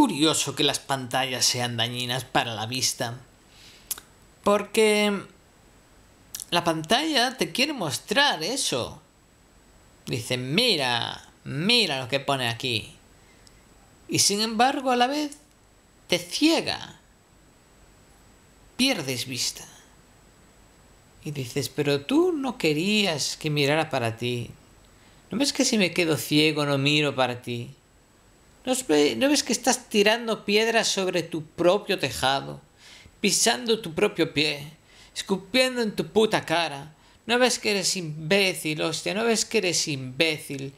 curioso que las pantallas sean dañinas para la vista. Porque la pantalla te quiere mostrar eso. Dice, mira, mira lo que pone aquí. Y sin embargo, a la vez, te ciega. Pierdes vista. Y dices, pero tú no querías que mirara para ti. ¿No ves que si me quedo ciego no miro para ti? ¿No ves que estás tirando piedras sobre tu propio tejado, pisando tu propio pie, escupiendo en tu puta cara? ¿No ves que eres imbécil, hostia? ¿No ves que eres imbécil?